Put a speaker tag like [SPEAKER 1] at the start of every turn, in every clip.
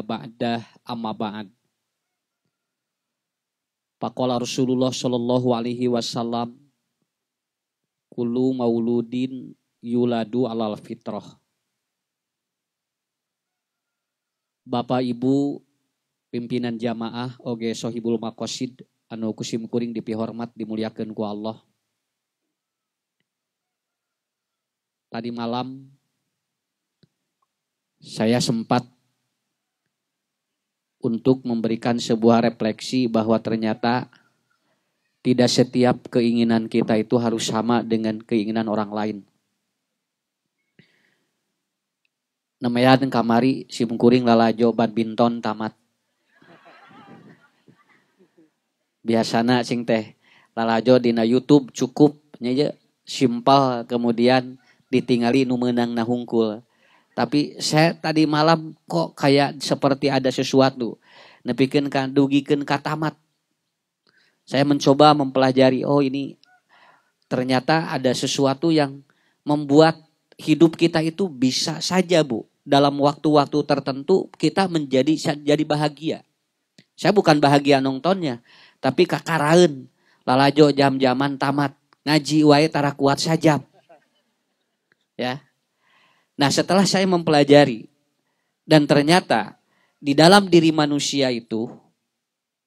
[SPEAKER 1] ba'dah amma ba'ad. Pakola Rasulullah Shallallahu Alaihi Wasallam, kulu mauludin yuladu alal fitrah. Bapak Ibu pimpinan jamaah oge sohibul makosid anu kusim kuring dipihormat dimuliakan ku Allah. Tadi malam saya sempat untuk memberikan sebuah refleksi bahwa ternyata tidak setiap keinginan kita itu harus sama dengan keinginan orang lain. Namanya kamari si kuring lalajo badminton tamat. Biasana sing teh lalajo dina YouTube cukup nyeje simpel kemudian ditingali nu menang nahungkul tapi saya tadi malam kok kayak seperti ada sesuatu. nepikin kan, dugikan katamat. Saya mencoba mempelajari, oh ini ternyata ada sesuatu yang membuat hidup kita itu bisa saja bu. Dalam waktu-waktu tertentu kita menjadi jadi bahagia. Saya bukan bahagia nontonnya, tapi kakaraen lalajo jam-jaman tamat ngaji wae tara kuat sajam. Ya, Nah setelah saya mempelajari dan ternyata di dalam diri manusia itu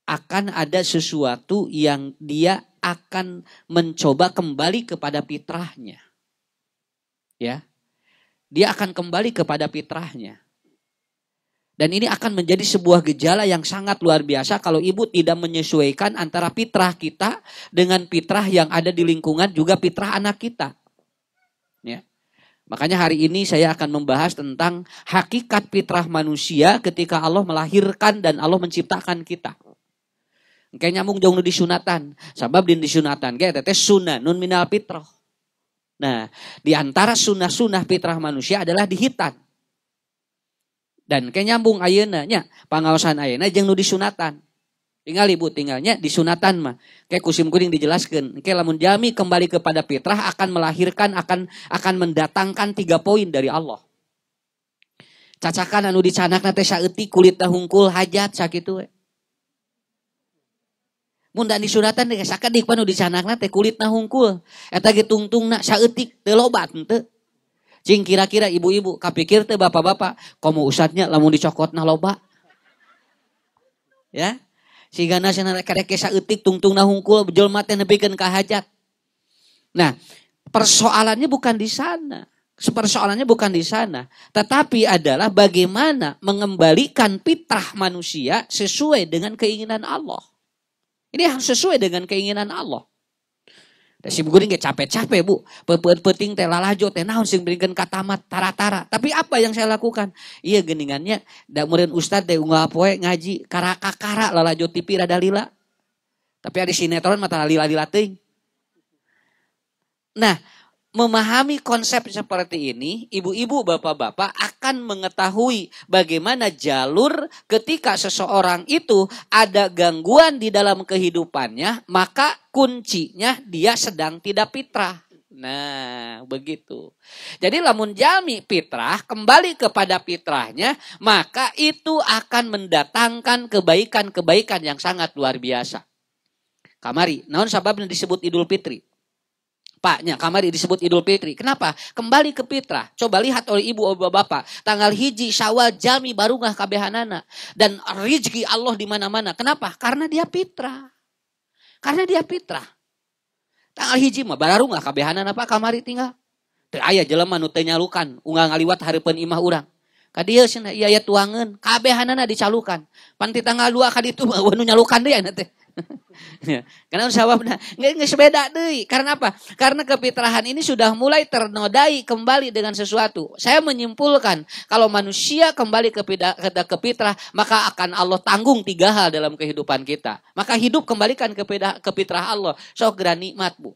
[SPEAKER 1] akan ada sesuatu yang dia akan mencoba kembali kepada fitrahnya. Ya. Dia akan kembali kepada fitrahnya. Dan ini akan menjadi sebuah gejala yang sangat luar biasa kalau ibu tidak menyesuaikan antara fitrah kita dengan fitrah yang ada di lingkungan juga fitrah anak kita. Ya. Makanya hari ini saya akan membahas tentang hakikat fitrah manusia ketika Allah melahirkan dan Allah menciptakan kita. Kayak nyambung jauh di sunatan. Sabab di sunatan. Kayak teteh nun minal fitrah. Nah, di antara sunah sunnah fitrah manusia adalah dihitan. Dan kayak nyambung ayana. Ya, pengawasan ayana jeng nu sunatan. Tinggal ibu tinggalnya di sunatan mah. Kayak kusim kuning dijelaskan. Kayak lamun jami kembali kepada fitrah akan melahirkan, akan akan mendatangkan tiga poin dari Allah. Cacakan anu dicanak nate saeuti kulit tahungkul hajat sakitu we. Mun sunatan eh, sunatan geus di panu dicanakna teh kulit nahungkul, Eta ge tungtungna saeutik teu lobat henteu. Cing kira-kira ibu-ibu kapikir teh bapak-bapak komo usatnya lamun dicokot nalo loba. Ya, sehingga nasional kesa etik tungtung nahungkul nabi nebikan kahajat. Nah, persoalannya bukan di sana. Persoalannya bukan di sana. Tetapi adalah bagaimana mengembalikan fitrah manusia sesuai dengan keinginan Allah. Ini harus sesuai dengan keinginan Allah. Teh si guring ge capek-capek bu. Pepeut penting teh lalajo teh naon sing bringkeun ka tamat tara-tara. Tapi apa yang saya lakukan? Iya geningannya da murid ustad teh unggal poe ngaji karakakara lalajo TV rada lila. Tapi ada sinetron mata lila-lila teuing. Nah, memahami konsep seperti ini, ibu-ibu, bapak-bapak akan mengetahui bagaimana jalur ketika seseorang itu ada gangguan di dalam kehidupannya, maka kuncinya dia sedang tidak fitrah. Nah, begitu. Jadi lamun jami fitrah kembali kepada fitrahnya, maka itu akan mendatangkan kebaikan-kebaikan yang sangat luar biasa. Kamari, naon sababnya disebut Idul Fitri? bapaknya. Kamari disebut Idul Fitri. Kenapa? Kembali ke fitrah. Coba lihat oleh ibu oleh bapak. Tanggal hiji, syawal, jami, barungah, kabehanana. Dan rizki Allah di mana-mana. Kenapa? Karena dia fitrah. Karena dia fitrah. Tanggal hiji mah barungah kabehanana apa kamari tinggal. aya jelema nu nyalukan, unggal ngaliwat hareupeun imah urang. Ka dieu cenah ieu aya iya, tuangeun, kabehanana dicalukan. Panti tanggal dua ka ditu mah deh nyalukan deui ya. Karena jawabnya nggak sebeda deh. Karena apa? Karena kepitrahan ini sudah mulai ternodai kembali dengan sesuatu. Saya menyimpulkan kalau manusia kembali ke kepitrah, maka akan Allah tanggung tiga hal dalam kehidupan kita. Maka hidup kembalikan ke kepitrah Allah. Sok nikmat bu.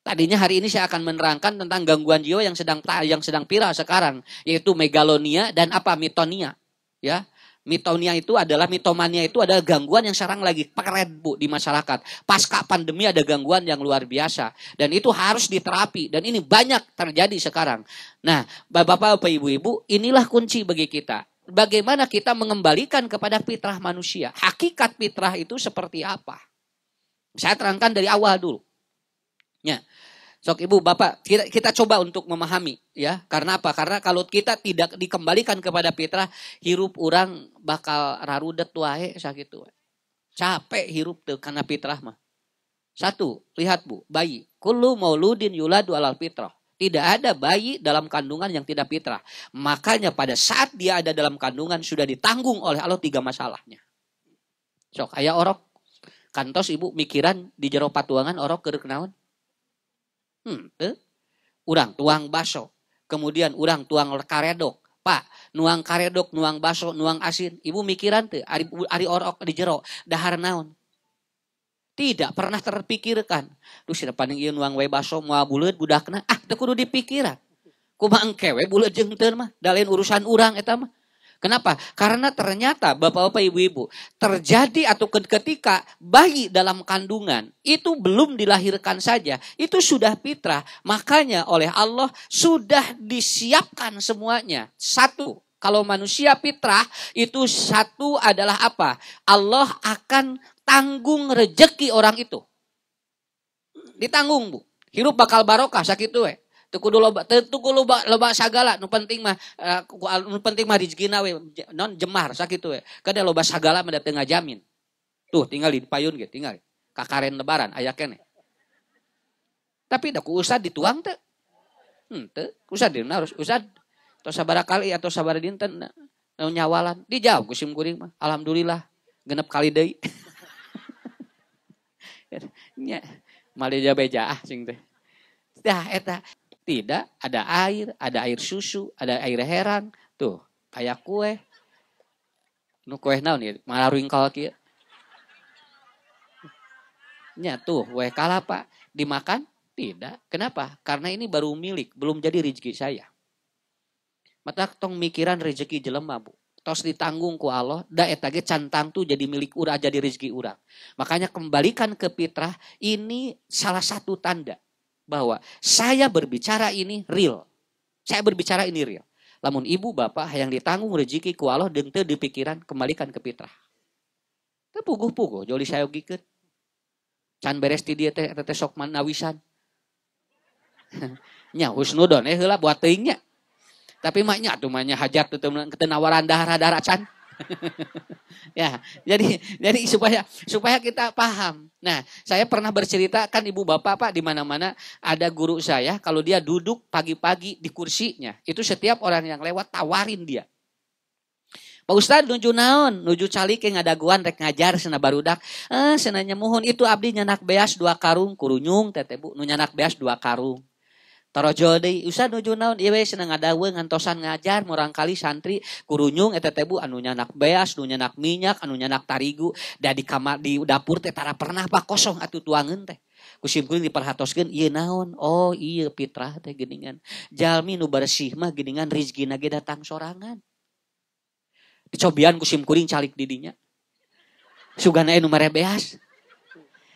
[SPEAKER 1] Tadinya hari ini saya akan menerangkan tentang gangguan jiwa yang sedang yang sedang viral sekarang yaitu megalonia dan apa mitonia ya Mitonia itu adalah mitomania itu adalah gangguan yang sekarang lagi keren bu di masyarakat. Pasca pandemi ada gangguan yang luar biasa dan itu harus diterapi dan ini banyak terjadi sekarang. Nah, Bapak-bapak, Ibu-ibu, inilah kunci bagi kita. Bagaimana kita mengembalikan kepada fitrah manusia? Hakikat fitrah itu seperti apa? Saya terangkan dari awal dulu. Ya. Sok ibu, bapak, kita, kita coba untuk memahami ya. Karena apa? Karena kalau kita tidak dikembalikan kepada fitrah, hirup orang bakal rarudet wae sakit wae. Capek hirup tuh karena fitrah mah. Satu, lihat bu, bayi. Kulu mauludin yuladu alal fitrah. Tidak ada bayi dalam kandungan yang tidak fitrah. Makanya pada saat dia ada dalam kandungan sudah ditanggung oleh Allah tiga masalahnya. Sok, ayah orok. Kantos ibu mikiran di jero patuangan orok kerek naon Hmm, eh? Urang tuang baso. Kemudian urang tuang karedok. Pak, nuang karedok, nuang baso, nuang asin. Ibu mikiran tuh, ari, ari orok di jero, dahar naon. Tidak pernah terpikirkan. Duh, si depan yang nuang wae baso, mua bulet, kena. Ah, kudu dipikiran. Kuma engkewe bulet jengten mah. Dalain urusan urang, eta mah. Kenapa? Karena ternyata Bapak-bapak Ibu-ibu, terjadi atau ketika bayi dalam kandungan itu belum dilahirkan saja, itu sudah fitrah. Makanya oleh Allah sudah disiapkan semuanya. Satu, kalau manusia fitrah itu satu adalah apa? Allah akan tanggung rejeki orang itu. Ditanggung, Bu. Hirup bakal barokah sakit tuh. Eh kudu loba kudu loba loba sagala nu penting mah eh, nu penting mah rezekina we non jemar sakitu we kada kan loba sagala mah dateng ngajamin tuh tinggal di payun ge tinggal kakaren lebaran aya kene tapi da ku usah dituang tuh, henteu hmm, usad dina harus usad atau sabara kali atau sabara dinten eh, naon nyawalan dijawab kusim kuring mah alhamdulillah genep kali deui nya malah beja ah sing teh dah eta tidak, ada air, ada air susu, ada air heran. Tuh, kayak kue. Nu kue naon ya, malah ringkal kia. nyatu tuh, kue kalapa. Dimakan? Tidak. Kenapa? Karena ini baru milik, belum jadi rezeki saya. Mata tong mikiran rezeki jelema, Bu tos ditanggung ku Allah, da etage cantang tuh jadi milik urang, jadi rezeki urang. Makanya kembalikan ke fitrah, ini salah satu tanda bahwa saya berbicara ini real. Saya berbicara ini real. Lamun ibu bapak yang ditanggung rezeki ku Allah dan di dipikiran kembalikan ke fitrah. Itu puguh-puguh joli gikir. Can beres di dia teh sok manawisan. nya husnudon eh lah buat tingnya. Tapi maknya tuh maknya hajar tuh ketenawaran darah darah can. ya, jadi jadi supaya supaya kita paham. Nah, saya pernah bercerita kan ibu bapak pak di mana-mana ada guru saya kalau dia duduk pagi-pagi di kursinya itu setiap orang yang lewat tawarin dia. Pak Ustadz nuju naon, nuju calik yang ngadaguan rek ngajar sena barudak. Eh, senanya mohon itu abdi nyanak beas dua karung, kurunyung tete bu, nu nyanak beas dua karung. Tarojoldi usah nuju naon ieu we seneng ngadawe ngantosan ngajar murangkali santri kurunyung eta teh Bu anu nyanak beas, anu nyanak minyak, anu nyanak tarigu da di kamar di dapur teh tara pernah pak kosong atuh tuangan teh. Kusimkuring diperhatoskeun ieu naon? Oh, ieu fitrah teh geuningan. Jalmi nu bersih mah geningan rezeki nage datang sorangan. Dicobian kusimkuring calik didinya. Sugana anu marebeas. beas.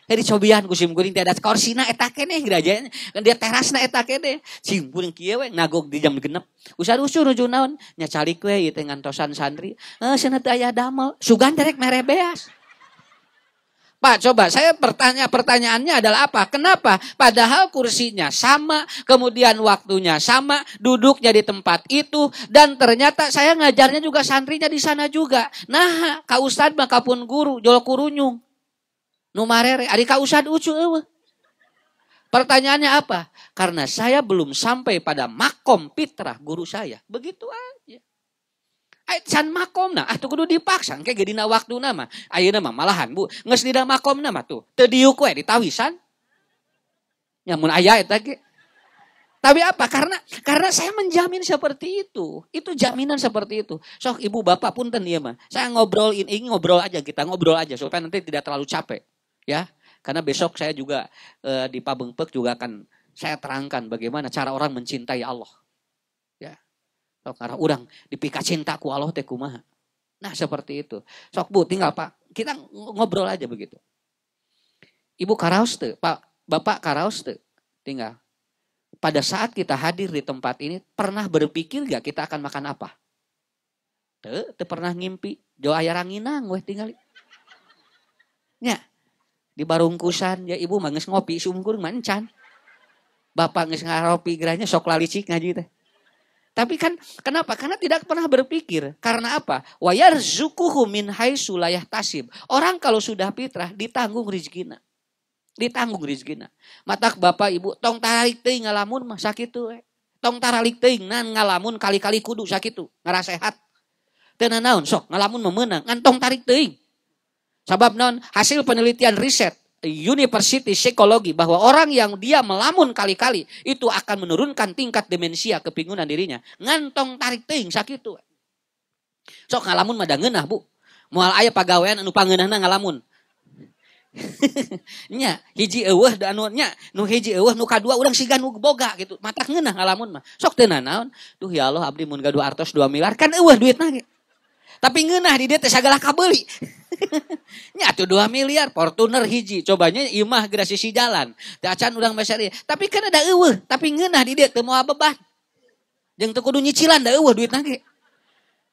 [SPEAKER 1] Jadi cobian kusim kuring tiada sina etake nih gerajanya kan dia terasna etake nih. Sim kuring kieu weh ngagok di jam genep usah usur nuju naon nya kue we dengan tosan santri eh sana damel sugan derek mere Pak, coba saya pertanya pertanyaannya adalah apa? Kenapa? Padahal kursinya sama, kemudian waktunya sama, duduknya di tempat itu, dan ternyata saya ngajarnya juga santrinya di sana juga. Nah, kak ustad maka pun guru, jol kurunyung. Numarere, adik kausad ucu ewe. Pertanyaannya apa? Karena saya belum sampai pada makom fitrah guru saya. Begitu aja. Ay, can makom nah, ah tuh kudu dipaksa, kayak na waktu nama. Ayo nama malahan bu, nges dida makom nama tuh. Tediu kue ditawisan. Nyamun ayah itu lagi. Tapi apa? Karena karena saya menjamin seperti itu. Itu jaminan seperti itu. Sok ibu bapak pun ya mah. Saya ngobrol ini ngobrol aja kita ngobrol aja supaya nanti tidak terlalu capek ya karena besok saya juga eh, di Pabengpek juga akan saya terangkan bagaimana cara orang mencintai Allah ya karena orang dipikat cinta ku Allah teh kumaha nah seperti itu sok bu tinggal pak kita ngobrol aja begitu ibu karaos pak bapak karaos tinggal pada saat kita hadir di tempat ini pernah berpikir gak kita akan makan apa Te, te pernah ngimpi jauh ayah ranginang weh tinggal ya di barungkusan ya ibu manges ngopi sungkur mancan bapak nges ngaropi gerahnya sok lalicik ngaji teh tapi kan kenapa? Karena tidak pernah berpikir. Karena apa? Wayar zukuhu min sulayah tasib. Orang kalau sudah fitrah ditanggung rizkina. Ditanggung rizkina. Matak bapak ibu tong tarik teh ngalamun mah sakitu eh. Tong tarik teh nan ngalamun kali-kali kudu sakit sakitu ngerasa sehat naon sok ngalamun memenang ngantong tarik teh Sebab non hasil penelitian riset University Psikologi bahwa orang yang dia melamun kali-kali itu akan menurunkan tingkat demensia kepingunan dirinya. Ngantong tarik ting sakit tuh Sok ngalamun mada ngenah Bu. Mual ayah pagawean anu pangeunahna ngalamun. nya hiji eueuh da anu nya nu hiji eueuh nu kadua urang siga nu boga gitu. mata ngeunah ngalamun mah. Sok teu naon. Duh ya Allah abdi mun gaduh artos dua miliar kan eueuh duitna. Tapi ngeunah di dieu teh sagala kabeuli. Nyatu dua miliar, Fortuner hiji. Cobanya imah gerasi si jalan. Dacan udang masyarakat Tapi kan ada ewe, tapi ngenah di dia temu beban. Yang tekudu nyicilan ada ewe duit nage.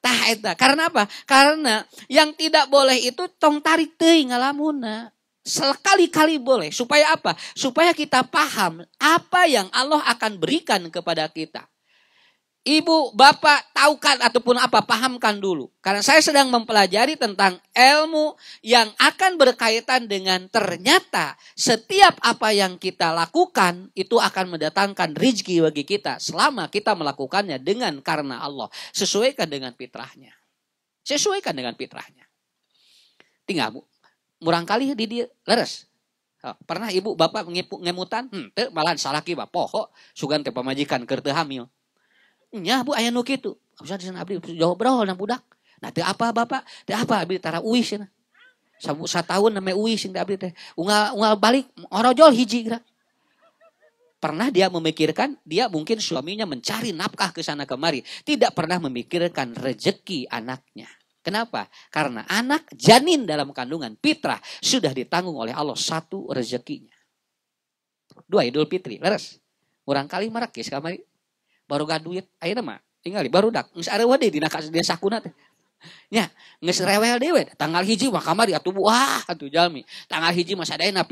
[SPEAKER 1] Tah eta. Karena apa? Karena yang tidak boleh itu tong tarik teuing ngalamuna. Sekali-kali boleh. Supaya apa? Supaya kita paham apa yang Allah akan berikan kepada kita ibu, bapak tahukan ataupun apa pahamkan dulu. Karena saya sedang mempelajari tentang ilmu yang akan berkaitan dengan ternyata setiap apa yang kita lakukan itu akan mendatangkan rezeki bagi kita selama kita melakukannya dengan karena Allah. Sesuaikan dengan fitrahnya. Sesuaikan dengan fitrahnya. Tinggal bu, murang kali di dia leres. Oh, pernah ibu bapak ngemutan, hmm, malahan salah kibah poho, sugan teh pamajikan hamil Ya, bu ayah nuki itu. Bisa di sana abdi jawab berol nang budak. Nah apa bapak, teu apa abdi tara uis cina. Sabu tahun namanya uis sing abdi teh. Ungal ungal balik orojol hiji Pernah dia memikirkan, dia mungkin suaminya mencari nafkah ke sana kemari. Tidak pernah memikirkan rejeki anaknya. Kenapa? Karena anak janin dalam kandungan fitrah sudah ditanggung oleh Allah satu rezekinya. Dua Idul Fitri, leres. Kurang kali merekis kamari baru gak duit ayo nama tinggal baru dak nggak ada wade di nakas dia kuna teh Ya, nges rewel wed Tanggal hiji mah kamari wah buah atuh jalmi. Tanggal hiji mah sadayana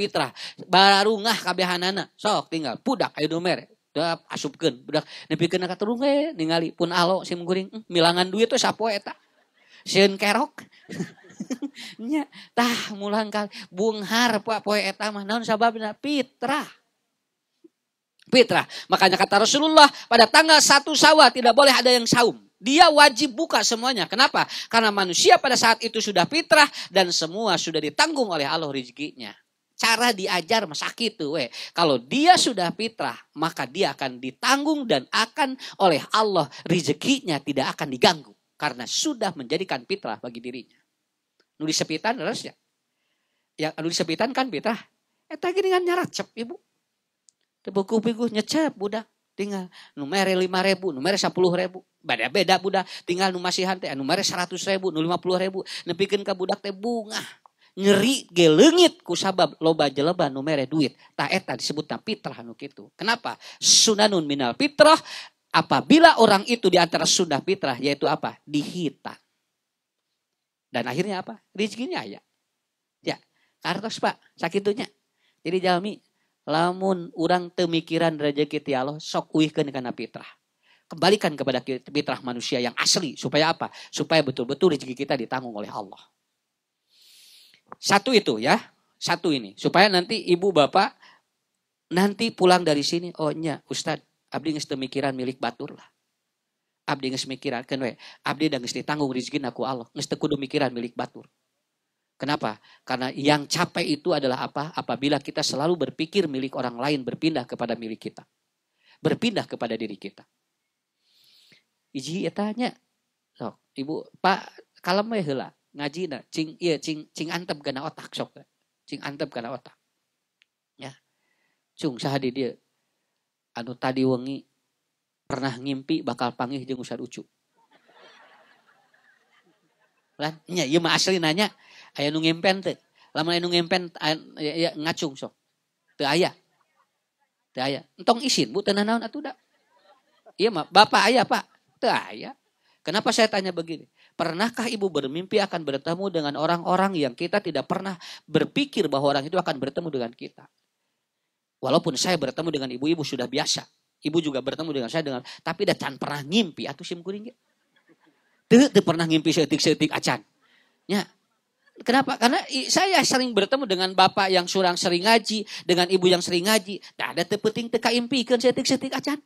[SPEAKER 1] baru ngah kabehanana. Sok tinggal pudak ayo domer. dap asupkeun budak nepi kena turung ge ningali pun alo sim guring hm, milangan duit tuh sapoe eta. Sieun kerok. Nya, tah mulang kali bunghar pak poe eta mah non sabab fitrah. Fitrah. Makanya kata Rasulullah, pada tanggal satu sawah tidak boleh ada yang saum. Dia wajib buka semuanya. Kenapa? Karena manusia pada saat itu sudah fitrah dan semua sudah ditanggung oleh Allah rezekinya. Cara diajar masakit itu, we. Kalau dia sudah fitrah, maka dia akan ditanggung dan akan oleh Allah rezekinya tidak akan diganggu karena sudah menjadikan fitrah bagi dirinya. Nulis sepitan terus ya. Ya nulis sepitan kan fitrah. Eh, tadi dengan nyaracep, ibu. Buku-buku nyecep budak tinggal numere lima ribu, numere sepuluh ribu, beda beda budak tinggal nu teh eh, numere seratus ribu, nu lima puluh ribu, nepikin ke budak teh bunga nyeri gelengit ku sabab loba jeleba numere duit tak eta na pitrah nu kitu kenapa sunanun minal pitrah, apabila orang itu di antara sunnah pitrah yaitu apa dihitan dan akhirnya apa Rizkinya ya ya kartos pak sakitunya jadi jami lamun orang temikiran rezeki ti Allah sok uihkeun kana fitrah kembalikan kepada fitrah manusia yang asli supaya apa supaya betul-betul rezeki kita ditanggung oleh Allah satu itu ya satu ini supaya nanti ibu bapak nanti pulang dari sini oh nya ustad abdi geus temikiran milik batur lah abdi geus mikiran kan we abdi da geus ditanggung rezeki aku Allah geus teu kudu mikiran milik batur Kenapa? Karena yang capek itu adalah apa? Apabila kita selalu berpikir milik orang lain berpindah kepada milik kita. Berpindah kepada diri kita. Iji ya tanya, sok, ibu, pak, kalau mau hela, ngaji na, cing, iya, cing, cing antep kena otak sok, cing antep kena otak. Ya, cung sahadi dia, anu tadi wengi pernah ngimpi bakal pangih jeng usah Ucu. Lan, iya, iya mah asli nanya, Aya nu ngempen teh. Lamun aya nu ngempen aya ya, ya, ngacung sok. Teu aya. Teu aya. Entong isin bu teu naon atuh da. Iya mah bapak aya Pak. Teu aya. Kenapa saya tanya begini? Pernahkah ibu bermimpi akan bertemu dengan orang-orang yang kita tidak pernah berpikir bahwa orang itu akan bertemu dengan kita? Walaupun saya bertemu dengan ibu-ibu sudah biasa. Ibu juga bertemu dengan saya dengan tapi dah can pernah ngimpi atau sim kuring Tuh, tuh pernah ngimpi setik-setik acan. Ya, Kenapa? Karena saya sering bertemu dengan bapak yang surang sering ngaji, dengan ibu yang sering ngaji. Tidak ada tepeting teka impikan setik-setik acan.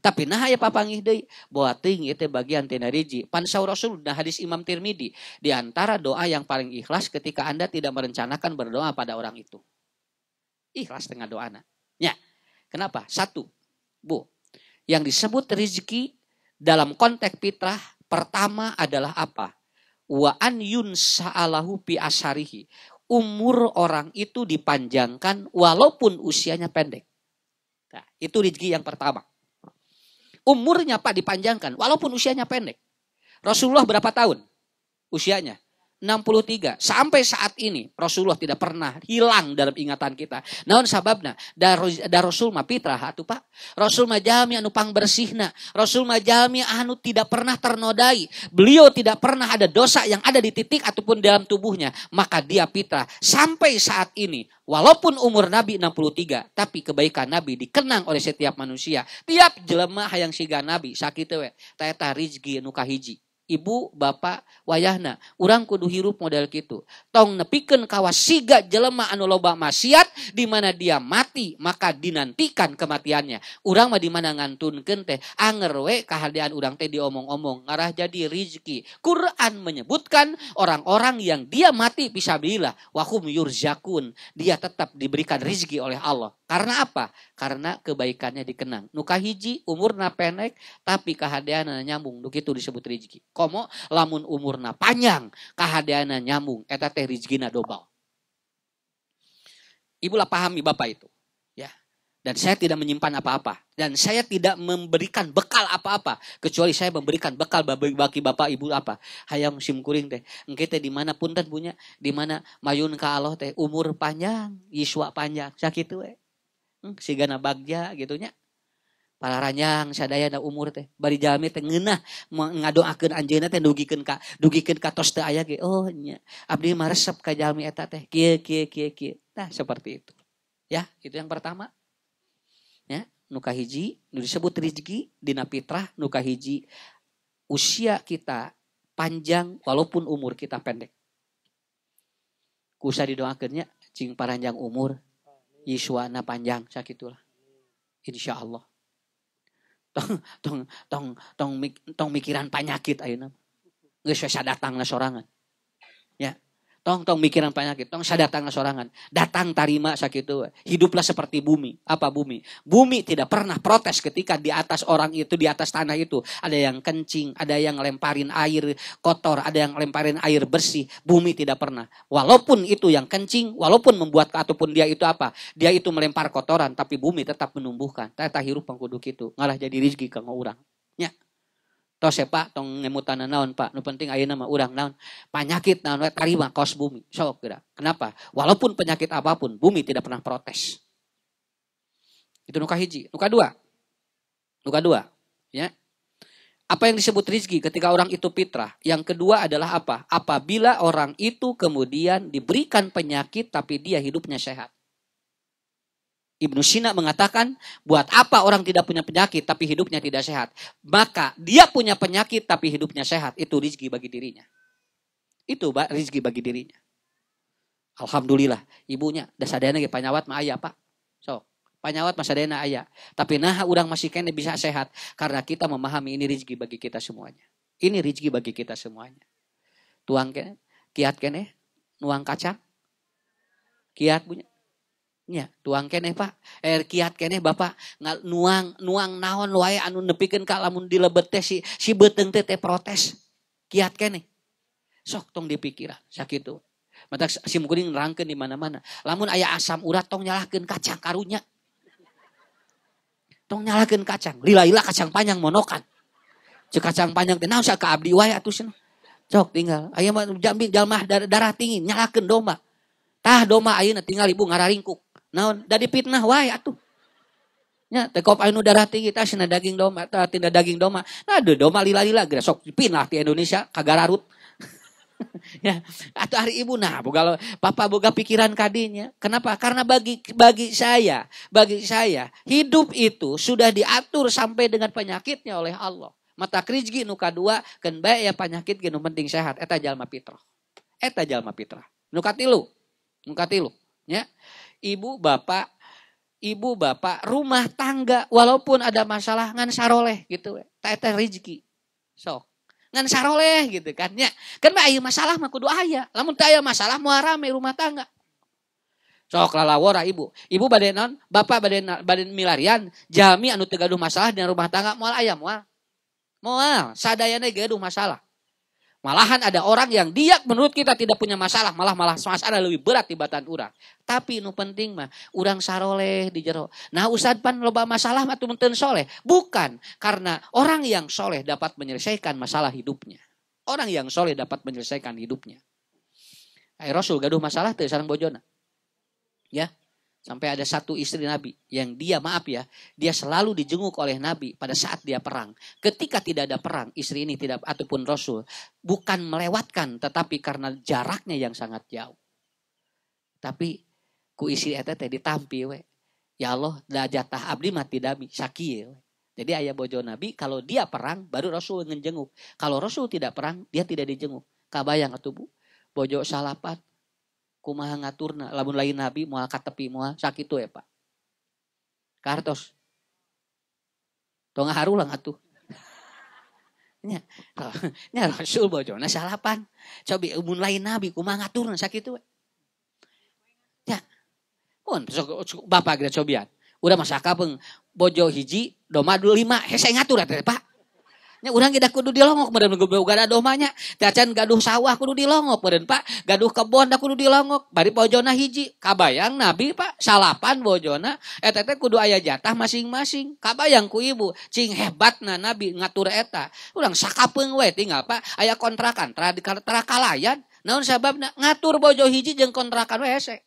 [SPEAKER 1] Tapi nah ya papangih Buat ting itu bagian tina riji. Pansau Rasul nah hadis Imam tirmidi di antara doa yang paling ikhlas ketika Anda tidak merencanakan berdoa pada orang itu. Ikhlas dengan doa Ya. Kenapa? Satu. Bu, yang disebut rezeki dalam konteks fitrah pertama adalah apa? wa an yun sa'alahu pi asharihi Umur orang itu dipanjangkan walaupun usianya pendek. Nah, itu rezeki yang pertama. Umurnya Pak dipanjangkan walaupun usianya pendek. Rasulullah berapa tahun usianya? 63 sampai saat ini Rasulullah tidak pernah hilang dalam ingatan kita. Naon sababna? Da Rasul mah fitrah atuh Pak. Rasul mah jami anu pangbresihna. Rasul mah jami anu tidak pernah ternodai. Beliau tidak pernah ada dosa yang ada di titik ataupun dalam tubuhnya, maka dia pitra sampai saat ini. Walaupun umur Nabi 63, tapi kebaikan Nabi dikenang oleh setiap manusia. Tiap jelemah yang siga Nabi sakit we. Taeta rizki nu hiji ibu bapak wayahna urang kudu hirup model gitu tong nepiken kawas siga jelema anu loba maksiat di mana dia mati maka dinantikan kematiannya urang mah di mana ngantunkeun teh anger we kahadian urang teh diomong-omong ngarah jadi rizki Quran menyebutkan orang-orang yang dia mati bisa bila wahum yurzakun dia tetap diberikan rizki oleh Allah karena apa? Karena kebaikannya dikenang. Nuka hiji umur pendek tapi kehadiannya nyambung. itu disebut rezeki. Komo lamun umurna panjang kehadiannya nyambung. Eta teh rezekina dobal. Ibu lah pahami bapak itu. Ya. Dan saya tidak menyimpan apa-apa. Dan saya tidak memberikan bekal apa-apa. Kecuali saya memberikan bekal bagi bapak ibu apa. Hayam musim kuring teh. Engke teh dimanapun dan punya. Dimana mayun ka Allah teh. Umur panjang. Yiswa panjang. Sakit we Hmm. gana bagja gitunya para ranyang sadaya na umur teh bari jalmi teh ngeunah ngadoakeun anjeunna teh dugikeun ka dugikeun ka tos teh aya ge oh nya abdi mah resep ka jalmi eta teh kieu kieu kieu kieu nah seperti itu ya itu yang pertama ya nuka hiji nu disebut rezeki dina fitrah nuka hiji usia kita panjang walaupun umur kita pendek kusa nya cing paranjang umur Yiswana panjang sakitulah. Insya Allah. Tong tong tong tong, tong mikiran penyakit ayeuna. Geus datang sorangan. Ya, Tong tong mikiran penyakit, tong saya sadatang sorangan. Datang tarima itu. Hiduplah seperti bumi. Apa bumi? Bumi tidak pernah protes ketika di atas orang itu, di atas tanah itu. Ada yang kencing, ada yang lemparin air kotor, ada yang lemparin air bersih. Bumi tidak pernah. Walaupun itu yang kencing, walaupun membuat ataupun dia itu apa? Dia itu melempar kotoran, tapi bumi tetap menumbuhkan. Tata hirup pengkuduk itu. Ngalah jadi rizki ke orang. Ya. Tos ya pak, tong ngemutana naon pak. Nu penting ayo nama urang naon. Penyakit naon tarima kos bumi. Sok kira. Kenapa? Walaupun penyakit apapun, bumi tidak pernah protes. Itu nuka hiji. Nuka dua. Nuka dua. Ya. Apa yang disebut rizki ketika orang itu fitrah? Yang kedua adalah apa? Apabila orang itu kemudian diberikan penyakit tapi dia hidupnya sehat. Ibnu Sina mengatakan, buat apa orang tidak punya penyakit tapi hidupnya tidak sehat? Maka dia punya penyakit tapi hidupnya sehat. Itu rizki bagi dirinya. Itu rizki bagi dirinya. Alhamdulillah, ibunya dah sadayana ge panyawat mah ayah, Pak. So, panyawat mah sadayana ayah. Tapi nah orang masih kene bisa sehat karena kita memahami ini rizki bagi kita semuanya. Ini rizki bagi kita semuanya. Tuang kene, kiat kene, nuang kaca. Kiat punya Ya, tuang kene pak, air eh, kiat kene bapak ngal, nuang nuang naon wae anu nepikan ka lamun dilebet teh si si beteng teh protes. Kiat kene. Sok tong dipikiran tuh Mata si mukulin rangken di mana-mana. Lamun ayah asam urat tong nyalahkan kacang karunya. Tong nyalahkan kacang, lila-lila kacang panjang monokan. Cek kacang panjang tenang naon ka abdi wae atuh Sok tinggal. ayah mah jambi jalmah darah tinggi nyalahkan doma Tah doma ayeuna tinggal ibu ngararingkuk. Nah dari fitnah wae atuh. Ya, tekop anu darah tinggi tas cina daging domba, tah tina daging domba. Nah, de domba lila-lila geus sok pinah di Indonesia larut. ya, atau hari ibu nah, boga papa boga pikiran kadinya. Kenapa? Karena bagi bagi saya, bagi saya hidup itu sudah diatur sampai dengan penyakitnya oleh Allah. Mata rizki nuka dua, ken baik ya penyakit gini penting sehat eta jalma pitro. Eta jalma pitra. nuka tilu nuka tilu ya ibu bapak, ibu bapak, rumah tangga walaupun ada masalah ngan saroleh gitu, tete rezeki. Sok ngan saroleh gitu kan ya. Kan mah masalah mah kudu aya. Lamun teu aya masalah moal rame rumah tangga. Sok lalawora ah, ibu. Ibu badenon, non, bapak baden badan milarian, jami anu teu masalah dengan rumah tangga moal aya moal. Moal sadayana gaduh masalah. Malahan ada orang yang dia menurut kita tidak punya masalah, malah malah masalah lebih berat di batan orang. Tapi nu penting mah urang saroleh di jero. Nah usad pan loba masalah mah menten soleh. Bukan karena orang yang soleh dapat menyelesaikan masalah hidupnya. Orang yang soleh dapat menyelesaikan hidupnya. Ay, Rasul gaduh masalah tuh sarang bojona. Ya, Sampai ada satu istri Nabi yang dia maaf ya, dia selalu dijenguk oleh Nabi pada saat dia perang. Ketika tidak ada perang, istri ini tidak ataupun Rasul bukan melewatkan tetapi karena jaraknya yang sangat jauh. Tapi ku isi etete ditampi we. Ya Allah, la jatah abdi mati dami sakieu. Jadi ayah bojo Nabi kalau dia perang baru Rasul ngejenguk. Kalau Rasul tidak perang, dia tidak dijenguk. Kabayang atuh Bu. Bojo salapat kumaha ngaturna labun lain nabi mau katepi moal sakitu ya, Pak. kartos tong lah ngatu nya nya rasul bojona salapan cobi umun lain nabi kumaha ngaturna sakitu we nya pun bapak kita cobian udah masak apa bojo hiji doma dua lima hese ngatur ya pak nya urang kita kudu dilongok meureun boga domanya teh gaduh sawah kudu dilongok meureun Pak gaduh kebun, aku kudu dilongok bari bojona hiji kabayang nabi Pak salapan bojona eta eh, teh kudu ayah jatah masing-masing kabayang ku ibu cing na nabi ngatur eta urang sakapeung we tinggal Pak Ayah kontrakan tra di kalayan naon ngatur bojo hiji jeng kontrakan we hese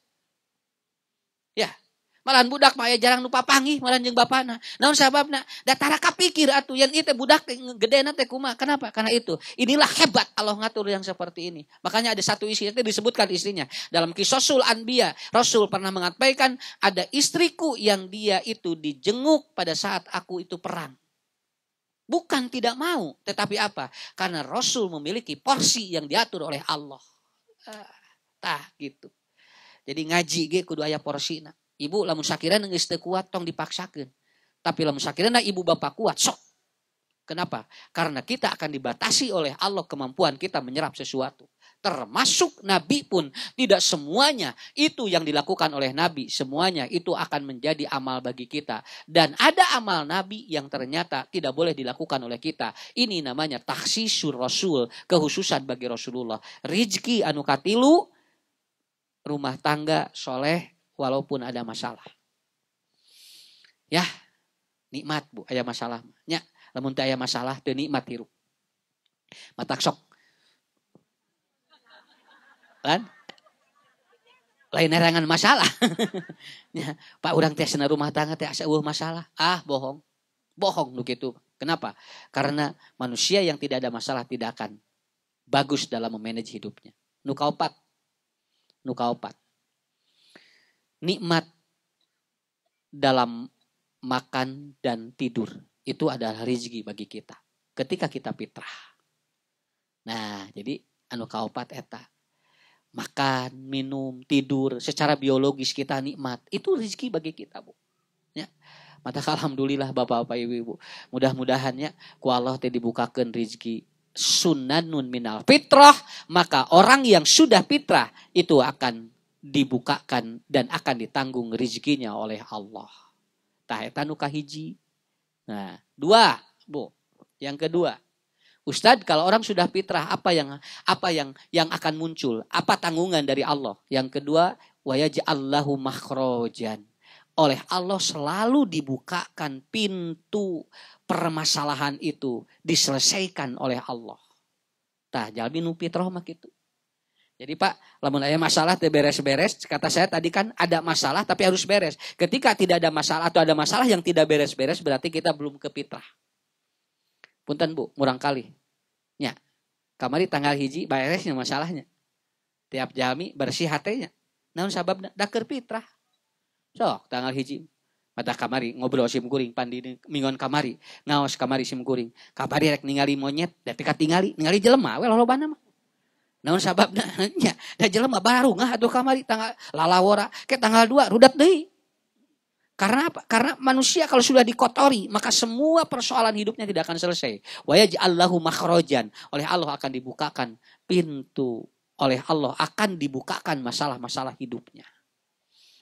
[SPEAKER 1] Malahan budak mah jarang lupa panggih malahan jeung bapana. Naon sababna? Datara kapikir atuh yang itu itu budak gedena teh kumaha? Kenapa? Karena itu. Inilah hebat Allah ngatur yang seperti ini. Makanya ada satu isinya itu disebutkan istrinya dalam Kisosul Anbiya. Rasul pernah mengatakan ada istriku yang dia itu dijenguk pada saat aku itu perang. Bukan tidak mau, tetapi apa? Karena Rasul memiliki porsi yang diatur oleh Allah. Ah, tah gitu. Jadi ngaji ge kudu aya porsina Ibu lamun sakiran nengis kuat tong dipaksakan. Tapi lamun sakira nah ibu bapak kuat sok. Kenapa? Karena kita akan dibatasi oleh Allah kemampuan kita menyerap sesuatu. Termasuk Nabi pun tidak semuanya itu yang dilakukan oleh Nabi. Semuanya itu akan menjadi amal bagi kita. Dan ada amal Nabi yang ternyata tidak boleh dilakukan oleh kita. Ini namanya taksisur Rasul. Kehususan bagi Rasulullah. Rizki anukatilu, rumah tangga soleh walaupun ada masalah. Ya, nikmat bu, ada masalah. Ya, namun ada masalah, teu nikmat hirup. Matak sok. Kan? Lain erangan masalah. ya, Pak orang teh senar rumah tangga teh asa masalah. Ah, bohong. Bohong begitu. Kenapa? Karena manusia yang tidak ada masalah tidak akan bagus dalam memanage hidupnya. Nukaopat. Nukaopat nikmat dalam makan dan tidur itu adalah rezeki bagi kita ketika kita fitrah. Nah, jadi anu kaopat eta makan, minum, tidur secara biologis kita nikmat. Itu rezeki bagi kita, Bu. Ya. Mata alhamdulillah Bapak-bapak Ibu-ibu. mudah mudahan ya ku Allah teh dibukakeun rezeki sunanun minal fitrah, maka orang yang sudah fitrah itu akan dibukakan dan akan ditanggung rezekinya oleh Allah. Taheta nuka hiji. Nah, dua, Bu. Yang kedua, Ustadz, kalau orang sudah fitrah, apa yang apa yang yang akan muncul? Apa tanggungan dari Allah? Yang kedua, wayaj'allahu makhrojan. Oleh Allah selalu dibukakan pintu permasalahan itu, diselesaikan oleh Allah. Tah, jadi nu fitrah mah gitu. Jadi Pak, lamun ayah masalah teh beres-beres, kata saya tadi kan ada masalah tapi harus beres. Ketika tidak ada masalah atau ada masalah yang tidak beres-beres berarti kita belum ke fitrah. Punten Bu, murang kali. Ya. Kamari tanggal hiji beresnya masalahnya. Tiap jami bersih hatenya. Namun sababna daker fitrah. So, tanggal hiji mata kamari ngobrol sim kuring pandi mingon kamari ngawas kamari sim kuring kabari rek ningali monyet dan tingali ningali jelema we lolobana mah namun dah dan jelema baru nggak aduh kamari tanggal lalawora ke tanggal dua rudat deh. Karena apa? Karena manusia kalau sudah dikotori, maka semua persoalan hidupnya tidak akan selesai. Wa Allahu makrojan Oleh Allah akan dibukakan pintu. Oleh Allah akan dibukakan masalah-masalah hidupnya.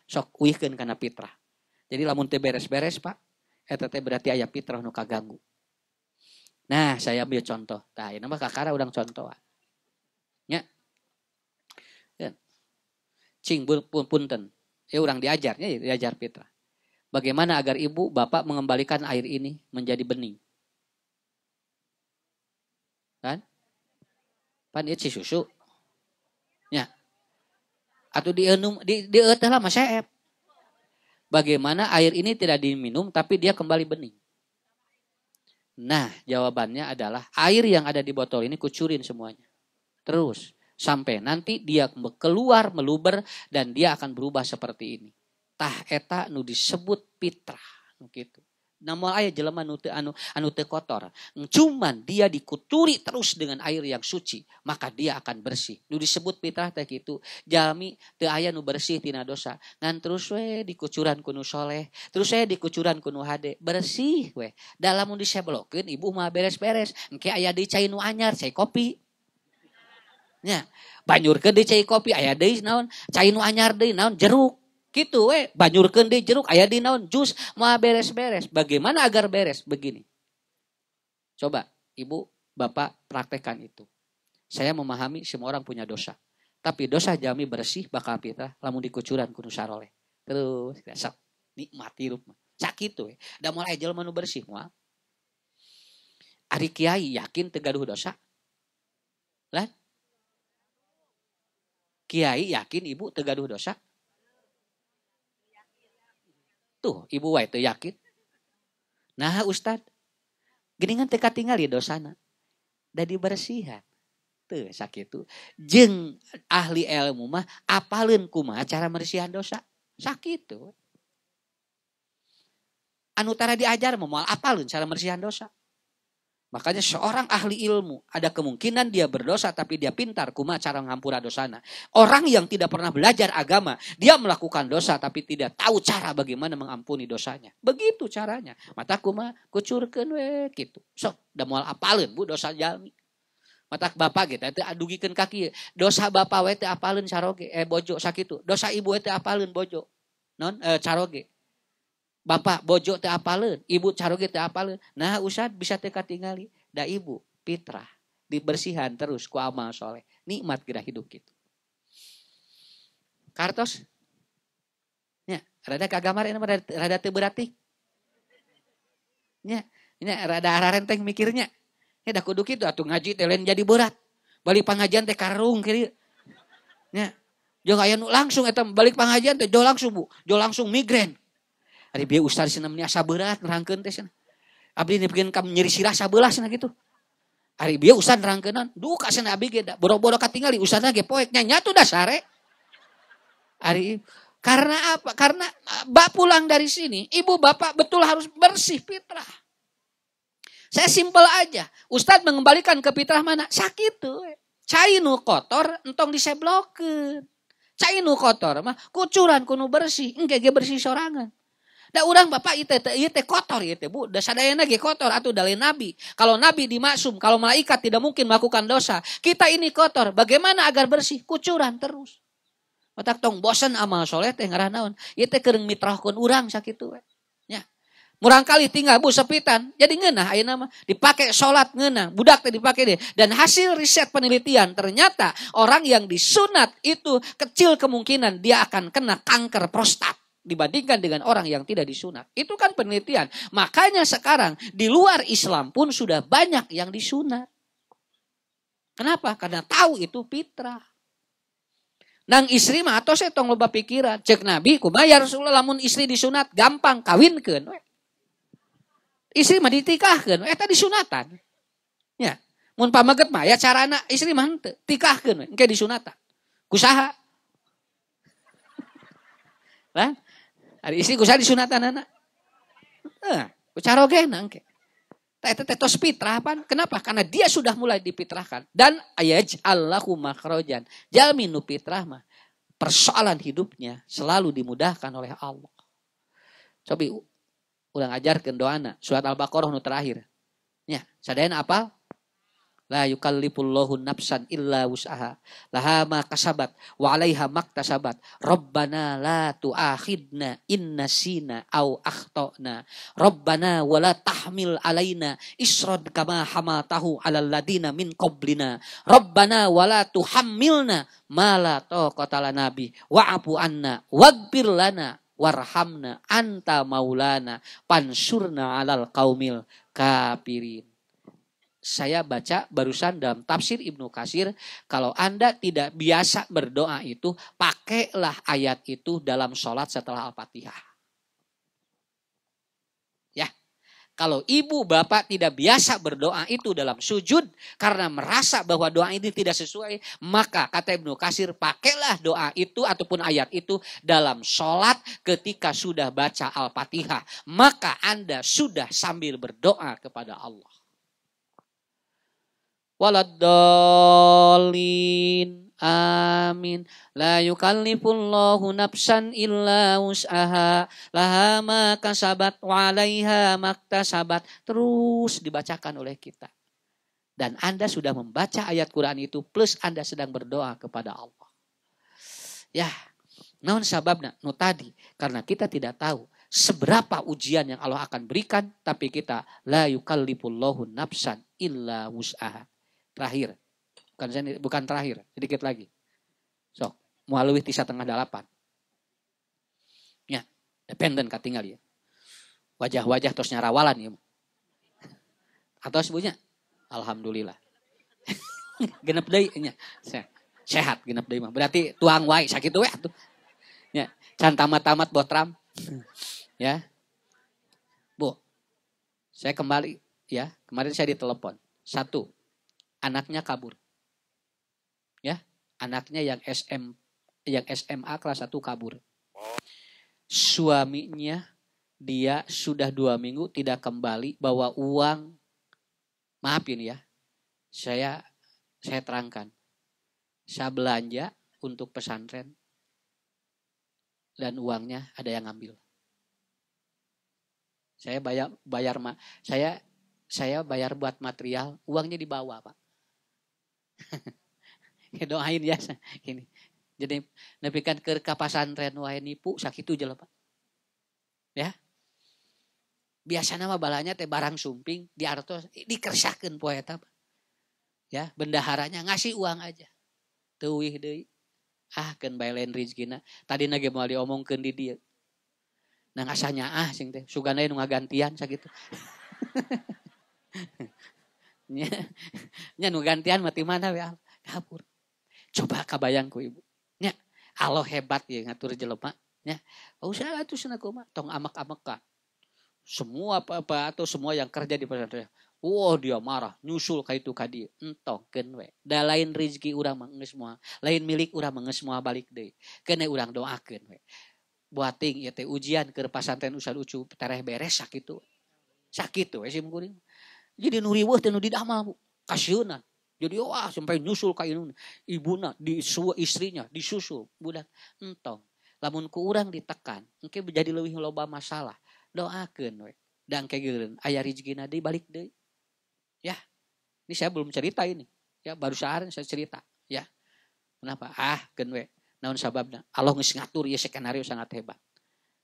[SPEAKER 1] Sok uihkan karena fitrah. Jadi lamun teh beres-beres, Pak, eh teh berarti ayah fitrah nu kaganggu. Nah, saya ambil contoh. nah ini mah kakara udang contohan. Cing pun punten. Ya orang diajarnya ya, diajar Petra. Bagaimana agar ibu bapak mengembalikan air ini menjadi bening? Kan? Pan iya, susu. Ya. Atau di enum di di lah Bagaimana air ini tidak diminum tapi dia kembali bening? Nah, jawabannya adalah air yang ada di botol ini kucurin semuanya. Terus. Sampai nanti dia keluar meluber dan dia akan berubah seperti ini. Tah eta nu disebut pitra Gitu. Namun ayah jelema nu te, anu, anu te kotor. Cuman dia dikuturi terus dengan air yang suci. Maka dia akan bersih. Nu disebut pitra teh gitu. Jalmi te ayah nu bersih tina dosa. Ngan terus we dikucuran nu soleh. Terus saya dikucuran nu hade. Bersih we. Dalam nu diseblokin ibu mah beres-beres. Engke ayah cai nu anyar. Cai kopi nya banyur ke cai kopi ayah di naon cai nu anyar di naon jeruk gitu we ke di jeruk ayah di naon jus mau beres-beres bagaimana agar beres begini coba ibu bapak praktekkan itu saya memahami semua orang punya dosa tapi dosa jami bersih bakal pita lamun dikucuran kudu sarole. terus dasar nikmati hirup sakit tuh dah mulai jual menu bersih semua Ari Kiai yakin tegaduh dosa. lah Kiai yakin ibu tegaduh dosa? Tuh, ibu wae teu yakin. Nah, Ustad, geningan teka tinggal ya dosana. Dan bersihan, Tuh, sakit tuh. Jeng ahli ilmu mah apalin kuma cara bersihan dosa. sakit Anu Anutara diajar memual apalin cara bersihan dosa. Makanya seorang ahli ilmu ada kemungkinan dia berdosa tapi dia pintar kuma cara ngampura dosana. Orang yang tidak pernah belajar agama, dia melakukan dosa tapi tidak tahu cara bagaimana mengampuni dosanya. Begitu caranya. Mata kuma kucurkan we gitu. Sok udah mau apalin bu dosa jalmi. Mata bapak gitu itu adugikan kaki. Dosa bapak wete apalin caroge eh bojo sakitu. Dosa ibu wete apalin bojo. Non eh, caroge. Bapak bojo teh apalun, ibu caroge teh apalun. Nah, usah bisa teh katingali da ibu fitrah dibersihan terus ku amal soleh. Nikmat gerah hidup kita. Gitu. Kartos ya. rada kagamar ini rada, rada teu berarti. ya. rada arah renteng mikirnya. Ya dah kudu itu, atuh ngaji teh lain jadi berat. Balik pengajian teh karung kiri, ya. jangan aya langsung balik pengajian teh jo langsung Bu, jo langsung migrain. Ari bieu ustaz cenah meni asa berat nerangkeun teh cenah. Abdi nepikeun kam nyeri sirah sabeulah cenah kitu. Ari bieu ustaz nerangkeunan, duh ka cenah abdi ge boro-boro katingali ustazna ge poek nya nyatu da sare. Ari karena apa? Karena e, bak pulang dari sini, ibu bapak betul harus bersih fitrah. Saya simpel aja. Ustadz mengembalikan ke fitrah mana? Sakit tuh. cainu nu kotor, entong diseblokin. Cai nu kotor mah kucuran kuno bersih, enggak ge bersih sorangan. Da orang bapak itu itu kotor itu bu. Da sadayana ge kotor atau dalil nabi. Kalau nabi dimaksum, kalau malaikat tidak mungkin melakukan dosa. Kita ini kotor. Bagaimana agar bersih? Kucuran terus. Otak tong bosan amal soleh teh ngarah naon. Ieu teh kering mitrahkeun urang sakitu we. Ya. Murang kali tinggal bu sepitan. Jadi ngeunah ayo nama Dipakai sholat ngeunah. Budak teh dipakai deh. Dan hasil riset penelitian ternyata orang yang disunat itu kecil kemungkinan dia akan kena kanker prostat dibandingkan dengan orang yang tidak disunat. Itu kan penelitian. Makanya sekarang di luar Islam pun sudah banyak yang disunat. Kenapa? Karena tahu itu fitrah. Nang istri mah atau saya tolong loba pikiran. Cek Nabi, kubayar Rasulullah lamun istri disunat gampang kawinkan. kan? Istri mah ditikahkan. Eh, tadi sunatan, Ya. Mun pamaget mah ya cara anak istri mah tikahkan. Kayak engke disunatan. Kusaha? Lah, Ari istri gue di sunatan anak. Nah, eh, ucarogen angke. Eta tetos fitrah pan. Kenapa? Karena dia sudah mulai dipitrahkan. Dan ayaj Allahu makrojan. Jaminu fitrah mah. Persoalan hidupnya selalu dimudahkan oleh Allah. Coba ulang ajar ajarkan doana. Surat Al-Baqarah nu terakhir. Ya, sadayana apa? La yukallifullahu nafsan illa wus'aha. Laha ma kasabat wa 'alaiha maktasabat. Rabbana la tu'akhidna in nasina au akhtana. Rabbana wa la tahmil 'alaina isran kama hamaltahu 'alal ladina min qablina. Rabbana wa la tuhammilna ma la taqata lana bi wa'fu anna waghfir lana warhamna anta maulana pansurna alal qaumil kafirin saya baca barusan dalam tafsir Ibnu Kasir, kalau Anda tidak biasa berdoa itu, pakailah ayat itu dalam sholat setelah Al-Fatihah. Ya, kalau ibu bapak tidak biasa berdoa itu dalam sujud karena merasa bahwa doa ini tidak sesuai, maka kata Ibnu Kasir, pakailah doa itu ataupun ayat itu dalam sholat ketika sudah baca Al-Fatihah. Maka Anda sudah sambil berdoa kepada Allah waladolin. Amin. La yukallifullahu nafsan illa usaha Laha ma kasabat wa alaiha maktasabat. Terus dibacakan oleh kita. Dan Anda sudah membaca ayat Quran itu plus Anda sedang berdoa kepada Allah. Ya, namun sababna? No tadi, karena kita tidak tahu seberapa ujian yang Allah akan berikan, tapi kita la yukallifullahu nafsan illa usaha terakhir. Bukan saya bukan terakhir, sedikit lagi. so mualuwih tisa tengah dalapan. Ya, dependen katinggal ya. Wajah-wajah terus nyarawalan ya. Atau sebutnya, Alhamdulillah. genep day ya. sehat genep day mah. Berarti tuang wai sakit tuh ya. Ya, can tamat-tamat botram. ya. Bu, saya kembali ya, kemarin saya ditelepon. Satu, anaknya kabur. Ya, anaknya yang SM yang SMA kelas 1 kabur. Suaminya dia sudah dua minggu tidak kembali bawa uang. Maafin ya, saya saya terangkan. Saya belanja untuk pesantren dan uangnya ada yang ngambil. Saya bayar bayar saya saya bayar buat material, uangnya dibawa, Pak. doain ya gini. Jadi nepikan ke kapasan kapasantren wae nipu sakitu jelema. Ya. Biasana mah balanya teh barang sumping di artos dikersahkeun poe eta. Ya, bendaharanya ngasih uang aja. Teuwih deui. Ah, keun bae lain rezekina. Tadi nage moal diomongkeun di dieu. Nah ngasanya ah sing teh sugana nu ngagantian sakitu. Nya, nu gantian mati mana ya? kabur. Coba kabayangku ibu. Nya Allah hebat ya ngatur jelema. Nya usaha atuh sana tong amak-amakan. amak Semua apa, apa atau semua yang kerja di pesantren. Wah dia marah, nyusul kayak itu kadi. Entok Entongkeun Da lain rezeki urang mah semua, lain milik urang mah semua balik deh. kena urang doa we. Buating ya teh ujian ke pesantren usah lucu Tereh beres sakit sakit tuh we sim kuring. Jadi nuri wah dan nudi bu. Nah. Jadi wah sampai nyusul Ibu Ibuna di suwa istrinya disusul. Budak entong. Lamun ku urang ditekan. Mungkin menjadi lebih loba masalah. Doakan we. Dan kegeren. Gitu, Ayah rizki nadi balik deh. Ya. Ini saya belum cerita ini. Ya baru sehari saya cerita. Ya. Kenapa? Ah genwe. Naon sababnya Allah ngisngatur ngatur ya skenario sangat hebat.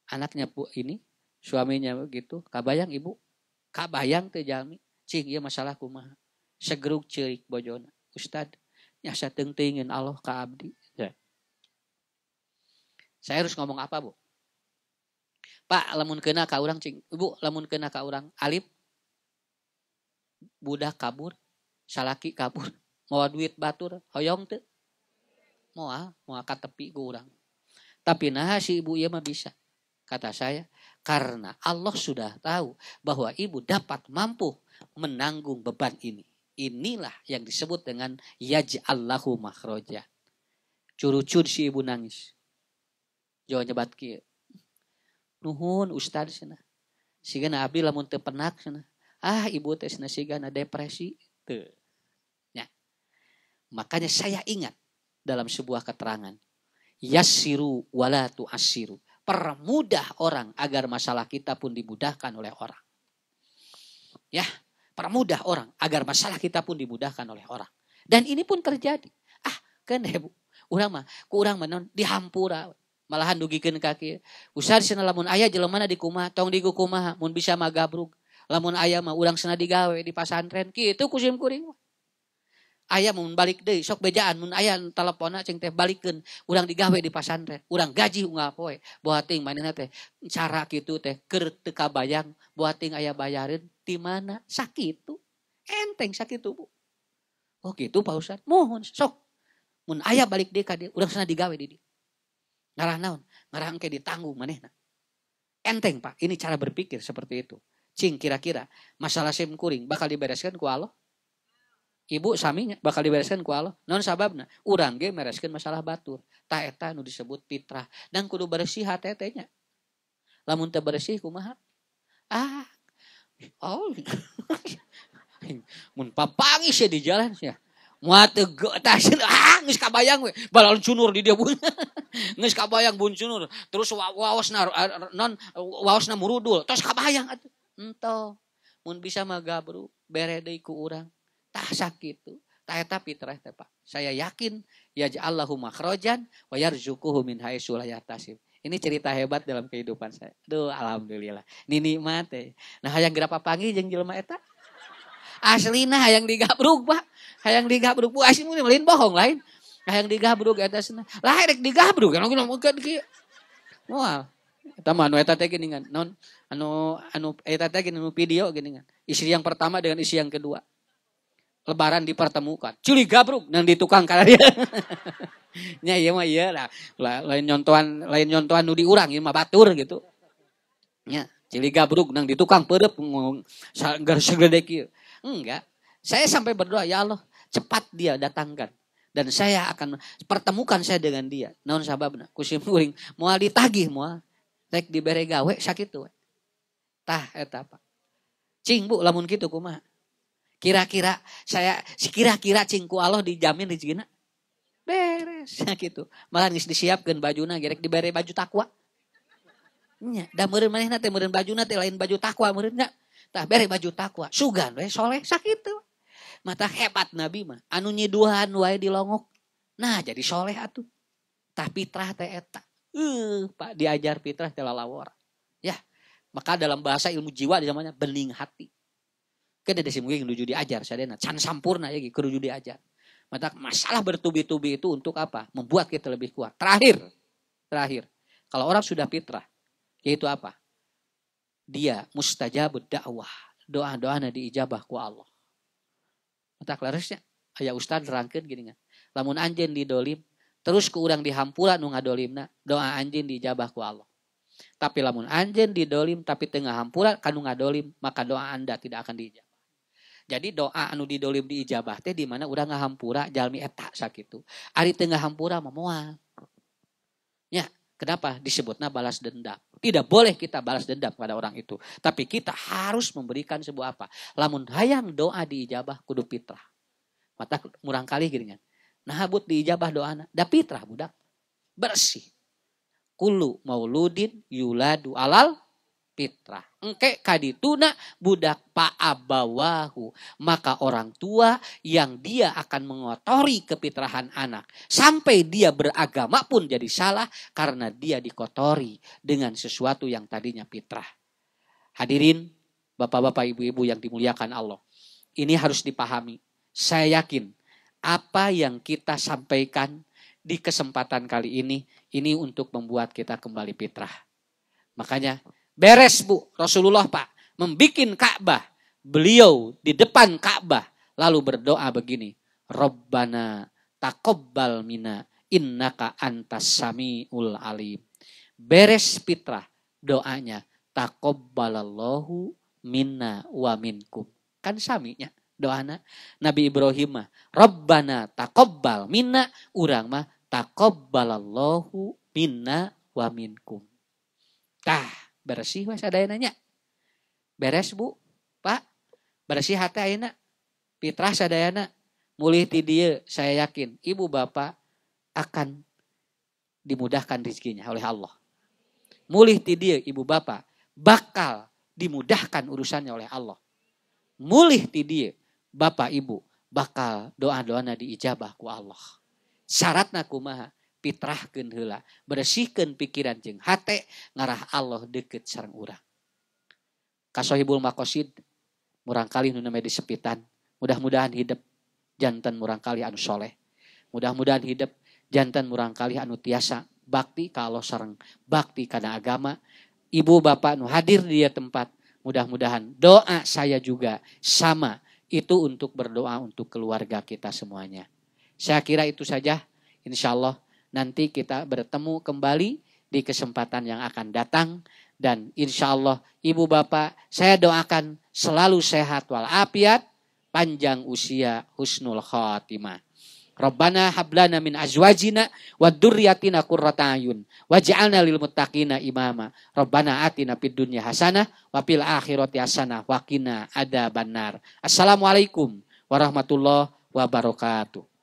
[SPEAKER 1] Anaknya bu ini. Suaminya begitu. Kabayang ibu. Kabayang teh jalmi cing ya masalah kumaha segeruk cerik bojona ustad nyasa tengtingin Allah ke abdi ya. saya harus ngomong apa bu Pak, lamun kena ka orang cing. Ibu, lamun kena ka orang. Alip, budak kabur, salaki kabur. Mau duit batur, hoyong tuh. Mau mau tepi ke orang. Tapi nah si ibu ya mah bisa. Kata saya, karena Allah sudah tahu bahwa ibu dapat mampu menanggung beban ini. Inilah yang disebut dengan yaj'allahu makhroja. Curucur si ibu nangis. Jawa nyebat Nuhun ustad sana. Nah. sehingga nabi abdi lamun penak sana. Ah ibu teh sana siga na depresi Tuh. Ya. Makanya saya ingat dalam sebuah keterangan. Yasiru wala asiru. Permudah orang agar masalah kita pun dimudahkan oleh orang. Ya, permudah orang agar masalah kita pun dimudahkan oleh orang. Dan ini pun terjadi. Ah, kan ya bu. Urang mah, ku urang dihampura. Malahan dugikan kaki. Usar sana lamun jalan mana di kumah, tong digu kumah, mun bisa magabruk. Lamun ayah mah urang sana digawe di pasantren kitu kusim kuring Ayah mun balik deh, sok bejaan mun ayah telepona ceng teh balikin, urang digawe di pasantren, urang gaji unggah poe, ting mainin teh cara gitu teh ker teka bayang, ting ayah bayarin di mana sakit tuh. Enteng sakit tubuh. Oh gitu Pak ustad Mohon sok. Mun ayah balik deh dia. Udah sana digawe di dia. Ngarah naon. Ngarah engke ditanggung manehna. Enteng Pak. Ini cara berpikir seperti itu. Cing kira-kira masalah sim kuring bakal dibereskan ku Allah. Ibu saminya bakal dibereskan ku Allah. Non sababna. Urang ge mereskan masalah batur. taeta eta nu disebut fitrah. Dan kudu bersih hati-hatenya. Lamun teu bersih kumaha? Ah, Oh, mun papangis ya di jalan ya. Muat tege tasin ah geus bayang we. Balon cunur di dia bun. suka bayang bun cunur. Terus nar, non waosna murudul. Terus kabayang bayang, Ento mun bisa maga gabru bere deui ku urang. Tak sakit tuh. eta fitrah teh Pak. Saya yakin ya Allahu makhrajan wa yarzuquhu min haitsu la ini cerita hebat dalam kehidupan saya. Aduh, alhamdulillah. Ini nikmat ya. Nah, hayang berapa pagi jeung jelema eta? nah, hayang digabruk, Pak. Hayang digabruk. Bu, asli mun lain bohong lain. Hayang digabruk eta sana. Lah rek digabrug, anu ngomong kieu. Moal. Eta mah anu eta teh geuningan. Non anu anu eta teh geuning anu video geuningan. Istri yang pertama dengan istri yang kedua lebaran dipertemukan. Cili gabruk yang ditukang tukang dia. Nya iya mah iya lah. Lain nyontohan lain nyontohan nudi orang ini mah batur gitu. Nya cili gabruk yang ditukang tukang perep ger segede kieu. Enggak. Saya sampai berdoa, ya Allah, cepat dia datangkan dan saya akan pertemukan saya dengan dia. Naon sababna? Kusim uring moal ditagih moal. Rek dibere gawe sakitu. Tah eta apa? Cing bu lamun gitu kumaha? Kira-kira saya kira-kira cingku Allah dijamin rezekina beres ya gitu. Malah geus disiapkeun bajuna gerek dibere baju takwa. Nya, da meureun manehna teh meureun bajuna teh lain baju takwa meureun nya. Tah bere baju takwa, sugan we soleh sakit sakitu. Mata hebat Nabi mah, anu nyiduhan di dilongok. Nah, jadi soleh atuh. Tah fitrah teh eta. Uh, Pak diajar fitrah teh Ya, maka dalam bahasa ilmu jiwa namanya bening hati. Kita ada mungkin saya diajar sadena. Can sampurna ya keruju diajar. Maka masalah bertubi-tubi itu untuk apa? Membuat kita lebih kuat. Terakhir, terakhir. Kalau orang sudah fitrah, yaitu apa? Dia mustajab dakwah. Doa-doa diijabah ku Allah. Maka larasnya ayah ustaz nerangkeun gini kan. Lamun anjen di dolim, terus ke urang dihampura nu ngadolimna, doa anjen diijabah ku Allah. Tapi lamun anjen di dolim, tapi tengah hampura kanu ngadolim, maka doa Anda tidak akan diijabah jadi doa anu didolim di ijabah teh di mana udah hampura jalmi eta sakitu ari tengah hampura memoal ya kenapa disebutnya balas dendam tidak boleh kita balas dendam pada orang itu tapi kita harus memberikan sebuah apa lamun hayang doa di ijabah kudu fitrah mata murang kali gini kan nah but di ijabah doana da fitrah budak bersih kulu mauludin yuladu alal fitrah. Engke kadituna budak pa'abawahu. Maka orang tua yang dia akan mengotori kepitrahan anak. Sampai dia beragama pun jadi salah karena dia dikotori dengan sesuatu yang tadinya fitrah. Hadirin, bapak-bapak, ibu-ibu yang dimuliakan Allah. Ini harus dipahami. Saya yakin apa yang kita sampaikan di kesempatan kali ini, ini untuk membuat kita kembali fitrah. Makanya Beres bu, Rasulullah pak, membikin Ka'bah. Beliau di depan Ka'bah lalu berdoa begini. Rabbana takobbal mina innaka antas sami'ul alim. Beres fitrah doanya. Takobbalallahu minna wa minkum. Kan saminya doana Nabi Ibrahim mah. Rabbana takobbal minna urang mah takobbalallahu minna wa minkum. Tah bersih wes ada yang nanya beres bu pak bersih hati ayana fitrah sadayana mulih ti dia saya yakin ibu bapak akan dimudahkan rezekinya oleh Allah mulih ti dia ibu bapak bakal dimudahkan urusannya oleh Allah mulih ti dia bapak ibu bakal doa-doana diijabah ku Allah syaratna kumaha pitrahkan hula bersihkan pikiran jeng hati ngarah Allah deket sarang urang kasohibul makosid murang kali nu namanya mudah-mudahan hidup jantan murang kali anu soleh mudah-mudahan hidup jantan murang kali anu tiasa bakti kalau sarang bakti karena agama ibu bapak nu hadir di dia tempat mudah-mudahan doa saya juga sama itu untuk berdoa untuk keluarga kita semuanya saya kira itu saja insya Allah Nanti kita bertemu kembali di kesempatan yang akan datang. Dan insya Allah ibu bapak saya doakan selalu sehat walafiat, panjang usia husnul khotimah. Rabbana hablana min azwajina wa dzurriyyatina qurrata ayun waj'alna lil muttaqina imama. Rabbana atina fid dunya hasanah wa fil akhirati hasanah wa qina adzabannar. Assalamualaikum warahmatullahi wabarakatuh.